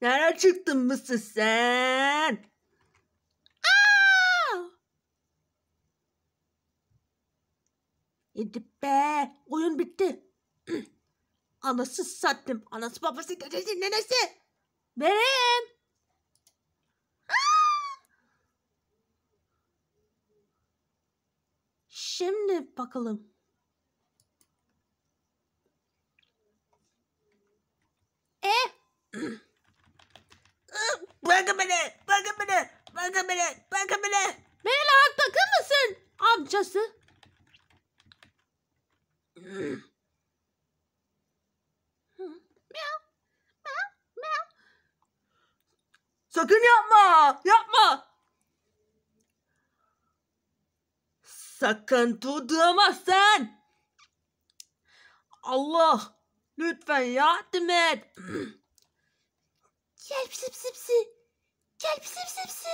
Nereden çıktın mısın sen? Yedi be. Oyun bitti. Anası sattım. Anası babası dedesi nenesi. Benim. Şimdi bakalım. Bakın beni. Bakın beni. Bakın beni. Bakın beni. Beni rahat bakır mısın? Amcası. Miau. Sakın yapma. Yapma. Sakın sen. Allah lütfen yardım et. Gel pisi pisi pisi gel pisi pisi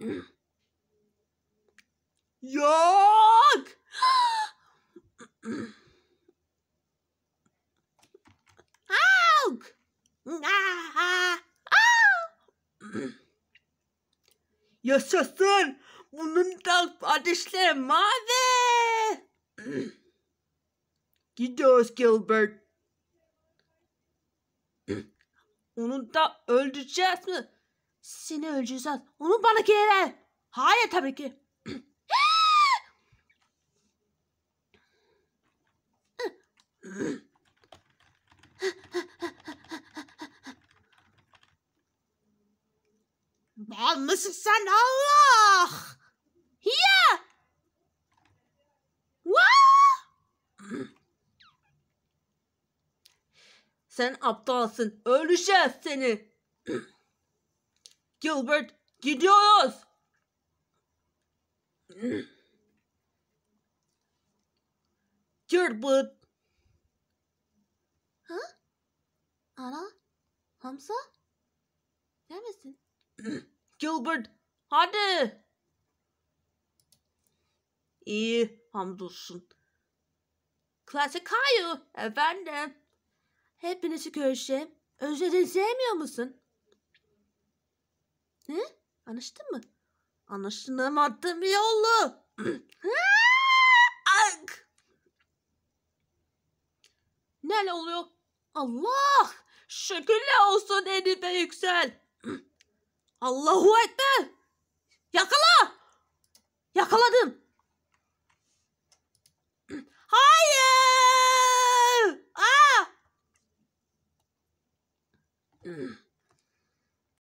pisi. Yok. Halk. Yaşasın. Bunun da ateşleri mavi. Gidiyoruz Gilbert. Onu da öldüreceğiz mi? Seni öldüreceğiz. Onu bana geri Hayır tabii ki. Mal mısın sen Allah? Sen aptalsın. Öleceğiz seni. Gilbert gidiyoruz. Gilbert. Ha? Ana? Hamza? Neredesin? Gilbert hadi. İyi hamdolsun. Klasik Kayu efendim. Hepinizi köşe. Özledin sevmiyor musun? Hı? Anlaştın mı? Anlaşılamadım yolu. yollu. Neler oluyor? Allah! Şükürle olsun Enibe Yüksel. Allahu Ekber! Yakala!